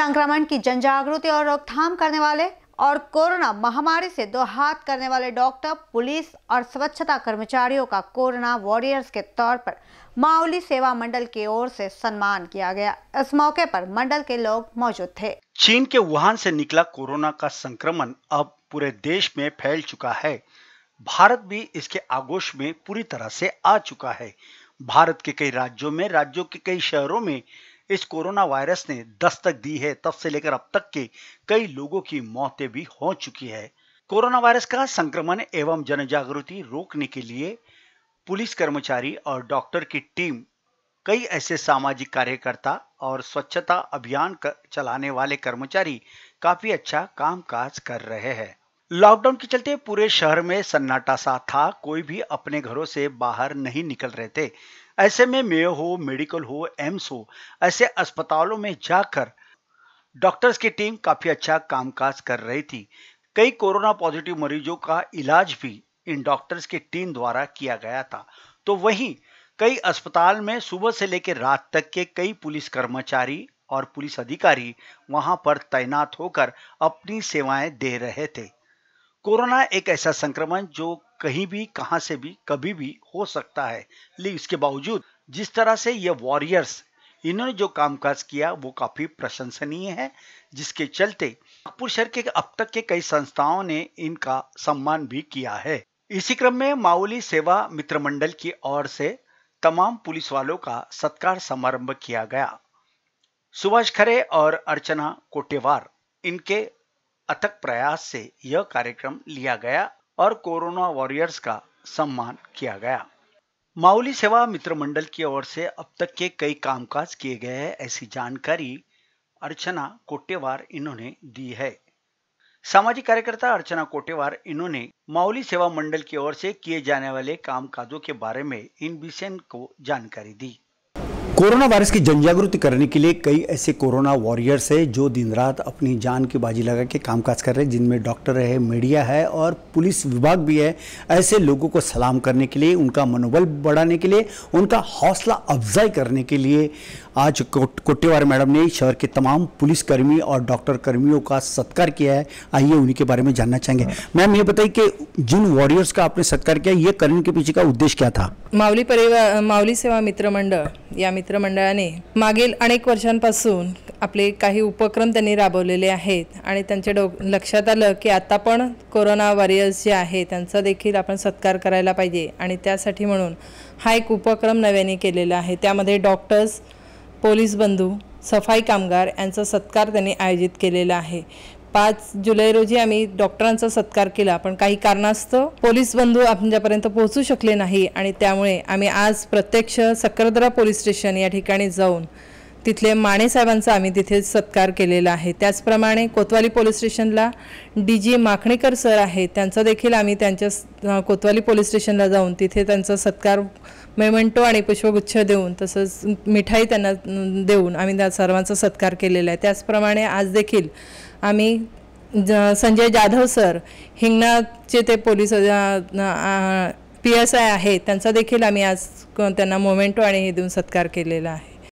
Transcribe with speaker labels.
Speaker 1: संक्रमण की जन जागृति और रोकथाम करने वाले और कोरोना महामारी से दो हाथ करने वाले डॉक्टर पुलिस और स्वच्छता कर्मचारियों का कोरोना वॉरियर्स के तौर पर माउली सेवा मंडल की ओर से सम्मान किया गया इस मौके पर मंडल के लोग मौजूद थे चीन के वुहान से निकला कोरोना का संक्रमण अब पूरे देश में फैल चुका है भारत भी इसके आगोश में पूरी तरह से आ चुका है भारत के कई राज्यों में राज्यों के कई शहरों में इस कोरोना वायरस ने दस्तक दी है तब से लेकर अब तक के कई लोगों की मौतें भी हो चुकी है कोरोना वायरस का संक्रमण एवं जन जागृति रोकने के लिए पुलिस कर्मचारी और डॉक्टर की टीम कई ऐसे सामाजिक कार्यकर्ता और स्वच्छता अभियान चलाने वाले कर्मचारी काफी अच्छा कामकाज कर रहे हैं लॉकडाउन के चलते पूरे शहर में सन्नाटा सा था कोई भी अपने घरों से बाहर नहीं निकल रहे थे ऐसे में मेयो हो मेडिकल हो एम्स हो ऐसे अस्पतालों में जाकर डॉक्टर्स की टीम काफी अच्छा कामकाज कर रही थी कई कोरोना पॉजिटिव मरीजों का इलाज भी इन डॉक्टर्स की टीम द्वारा किया गया था तो वहीं कई अस्पताल में सुबह से लेकर रात तक के कई पुलिस कर्मचारी और पुलिस अधिकारी वहां पर तैनात होकर अपनी सेवाएं दे रहे थे कोरोना एक ऐसा संक्रमण जो कहीं भी कहां से भी कभी भी हो सकता है लेकिन इसके बावजूद जिस तरह से ये वॉरियर्स इन्होंने जो कामकाज किया वो काफी प्रशंसनीय है जिसके चलते नागपुर शहर के अब तक के कई संस्थाओं ने इनका सम्मान भी किया है इसी क्रम में माउली सेवा मित्र मंडल की ओर से तमाम पुलिस वालों का सत्कार समारंभ किया गया सुभाष खरे और अर्चना कोटेवार इनके अथक प्रयास से यह कार्यक्रम लिया गया और कोरोना वॉरियर्स का सम्मान किया गया माउली सेवा मित्र मंडल की ओर से अब तक के कई कामकाज किए गए हैं ऐसी जानकारी अर्चना कोटेवार इन्होंने दी है सामाजिक कार्यकर्ता अर्चना कोटेवार इन्होंने माउली सेवा मंडल की ओर से किए जाने वाले कामकाजों के बारे में इन बिसेन को जानकारी दी कोरोना वायरस की जन करने के लिए कई ऐसे कोरोना वॉरियर्स हैं जो दिन रात अपनी जान की बाजी लगा के कामकाज कर रहे हैं जिनमें डॉक्टर है मीडिया है और पुलिस विभाग भी है ऐसे लोगों को सलाम करने के लिए उनका मनोबल बढ़ाने के लिए उनका हौसला अफजाई करने के लिए आज कोटेवार मैडम ने शहर के तमाम पुलिसकर्मी और डॉक्टर कर्मियों का सत्कार किया है आइए उन्हीं के बारे में जानना चाहेंगे मैम ये बताइए कि जिन वॉरियर्स का आपने सत्कार किया ये करने के पीछे का उद्देश्य क्या था
Speaker 2: माऊली परिवार माऊली सेवा मित्र मंडळ या मित्रमंडळाने मागील अनेक वर्षांपासून आपले काही उपक्रम त्यांनी राबवलेले आहेत आणि त्यांच्या कोरोना वॉरियर्स जे आहे त्यांचा देखील सत्कार करायला पाहिजे आणि त्यासाठी हा एक उपक्रम नव्याने केलेला आहे डॉक्टर्स पोलीस बंधू सफाई कामगार यांचा सत्कार त्यांनी आयोजित केलेला आहे पाच जुलै रोजी आम्ही डॉक्टरांचा सत्कार केला पण काही कारणास्तव पोलीस बंधू आमच्यापर्यंत पोहोचू शकले नाही आणि त्यामुळे आम्ही आज प्रत्यक्ष सक्करदरा पोलीस स्टेशन या ठिकाणी जाऊन तिथले मानेसाहेबांचा आम्ही तिथे सत्कार केलेला आहे त्याचप्रमाणे कोतवाली पोलीस स्टेशनला डी जी माखणेकर सर आहे त्यांचा देखील आम्ही त्यांच्या कोतवाली पोलीस स्टेशनला जाऊन तिथे त्यांचा सत्कार मेमेंटो आणि पुष्पगुच्छ देऊन तसंच मिठाई त्यांना देऊन आम्ही त्या सर्वांचा सत्कार केलेला आहे त्याचप्रमाणे आज देखील आम्ही ज संजय जाधव सर हिंगणाचे ते पोलीस पी एस आय आहे त्यांचा देखील आम्ही आज त्यांना मोमेंटो आणि हे देऊन सत्कार केलेला आहे